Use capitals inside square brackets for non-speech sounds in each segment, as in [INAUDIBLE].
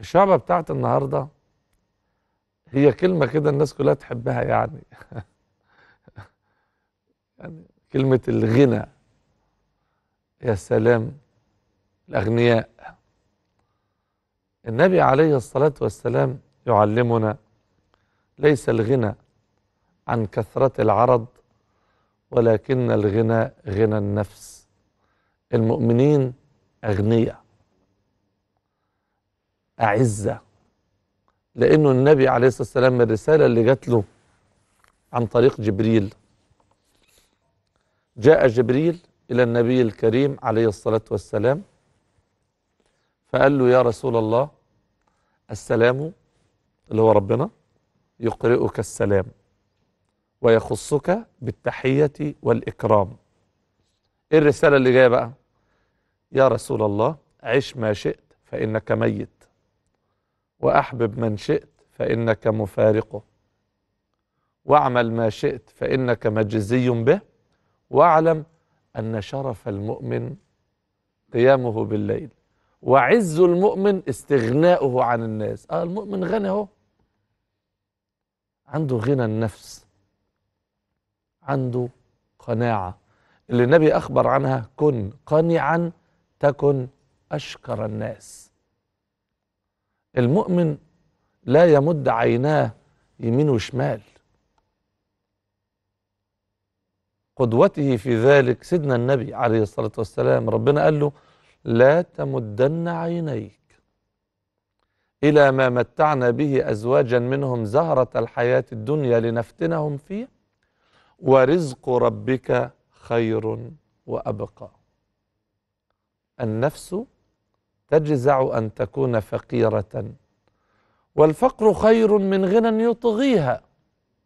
الشعبة بتاعت النهاردة هي كلمة كده الناس كلها تحبها يعني [LAUGHS] يعني كلمة الغنى يا سلام الأغنياء النبي عليه الصلاة والسلام يعلمنا ليس الغنى عن كثرة العرض ولكن الغنى غنى النفس المؤمنين أغنياء أعزة لأنه النبي عليه الصلاة والسلام الرسالة اللي جات له عن طريق جبريل جاء جبريل إلى النبي الكريم عليه الصلاة والسلام فقال له يا رسول الله السلام اللي هو ربنا يقرئك السلام ويخصك بالتحية والإكرام ايه الرسالة اللي جاية بقى يا رسول الله عش ما شئت فإنك ميت وأحبب من شئت فإنك مفارقه واعمل ما شئت فإنك مجزي به واعلم أن شرف المؤمن قيامه بالليل وعز المؤمن استغناؤه عن الناس آه المؤمن غني اهو عنده غنى النفس عنده قناعة اللي النبي أخبر عنها كن قنعا تكن أشكر الناس المؤمن لا يمد عيناه يمين وشمال قدوته في ذلك سيدنا النبي عليه الصلاة والسلام ربنا قال له لا تمدن عينيك إلى ما متعنا به أزواجا منهم زهرة الحياة الدنيا لنفتنهم فيه ورزق ربك خير وأبقى النفس تجزع أن تكون فقيرة والفقر خير من غنى يطغيها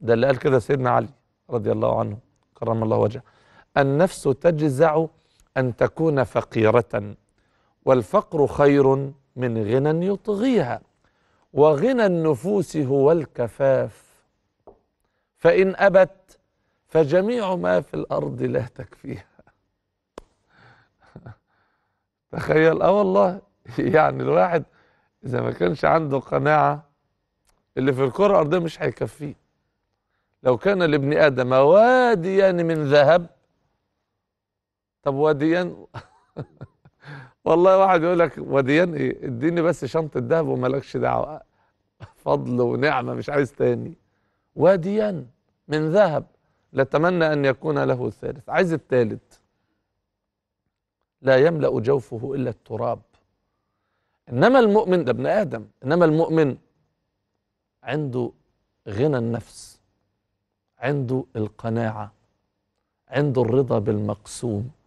ده اللي قال كده سيدنا علي رضي الله عنه كرم الله وجهه النفس تجزع أن تكون فقيرة والفقر خير من غنى يطغيها وغنى النفوس هو الكفاف فإن أبت فجميع ما في الأرض لا تكفيها [LAUGHS] تخيل اه والله [LAUGHS] يعني الواحد إذا ما كانش عنده قناعة اللي في الكرة الأرضية مش هيكفيه لو كان لابن آدم واديا من ذهب طب واديا [LAUGHS] والله واحد يقول لك واديا ايه اديني بس شنطه ذهب ومالكش دعوه [LAUGHS] فضل ونعمه مش عايز تاني واديا من ذهب لاتمنى ان يكون له الثالث عايز الثالث لا يملا جوفه الا التراب انما المؤمن ده ابن ادم انما المؤمن عنده غنى النفس عنده القناعه عنده الرضا بالمقسوم